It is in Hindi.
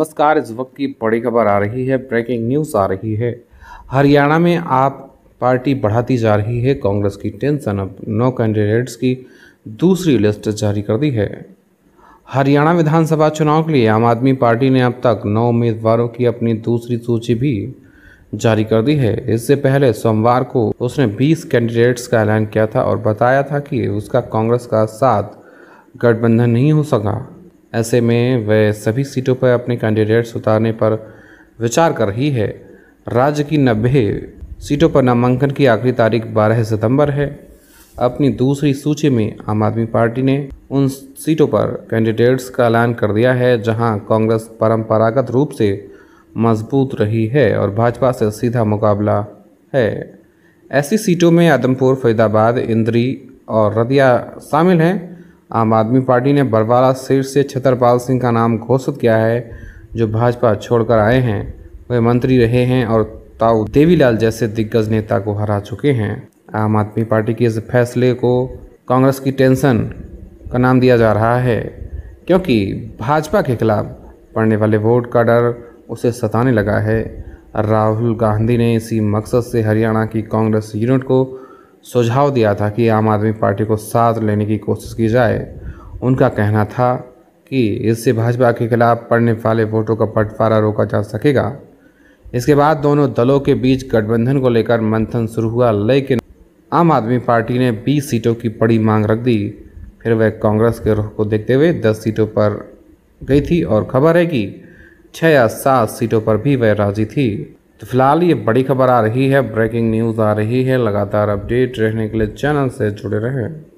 नमस्कार इस वक्त की बड़ी खबर आ रही है ब्रेकिंग न्यूज़ आ रही है हरियाणा में आप पार्टी बढ़ाती जा रही है कांग्रेस की टेंशन अब नौ कैंडिडेट्स की दूसरी लिस्ट जारी कर दी है हरियाणा विधानसभा चुनाव के लिए आम आदमी पार्टी ने अब तक नौ उम्मीदवारों की अपनी दूसरी सूची भी जारी कर दी है इससे पहले सोमवार को उसने 20 कैंडिडेट्स का ऐलान किया था और बताया था कि उसका कांग्रेस का साथ गठबंधन नहीं हो सका ऐसे में वह सभी सीटों पर अपने कैंडिडेट्स उतारने पर विचार कर रही है राज्य की नब्बे सीटों पर नामांकन की आखिरी तारीख 12 सितंबर है अपनी दूसरी सूची में आम आदमी पार्टी ने उन सीटों पर कैंडिडेट्स का ऐलान कर दिया है जहां कांग्रेस परंपरागत रूप से मजबूत रही है और भाजपा से सीधा मुकाबला है ऐसी सीटों में आदमपुर फरीदाबाद इंद्री और रदिया शामिल हैं आम आदमी पार्टी ने बरवाला सीट से छतरपाल सिंह का नाम घोषित किया है जो भाजपा छोड़कर आए हैं वे मंत्री रहे हैं और ताऊ देवीलाल जैसे दिग्गज नेता को हरा चुके हैं आम आदमी पार्टी के इस फैसले को कांग्रेस की टेंशन का नाम दिया जा रहा है क्योंकि भाजपा के खिलाफ पड़ने वाले वोट का डर उसे सताने लगा है राहुल गांधी ने इसी मकसद से हरियाणा की कांग्रेस यूनिट को सुझाव दिया था कि आम आदमी पार्टी को साथ लेने की कोशिश की जाए उनका कहना था कि इससे भाजपा के खिलाफ पड़ने वाले वोटों का बंटवारा रोका जा सकेगा इसके बाद दोनों दलों के बीच गठबंधन को लेकर मंथन शुरू हुआ लेकिन आम आदमी पार्टी ने 20 सीटों की बड़ी मांग रख दी फिर वह कांग्रेस के रुख को देखते हुए 10 सीटों पर गई थी और खबर है कि छः या सात सीटों पर भी वह राजी थी तो फिलहाल ये बड़ी खबर आ रही है ब्रेकिंग न्यूज़ आ रही है लगातार अपडेट रहने के लिए चैनल से जुड़े रहें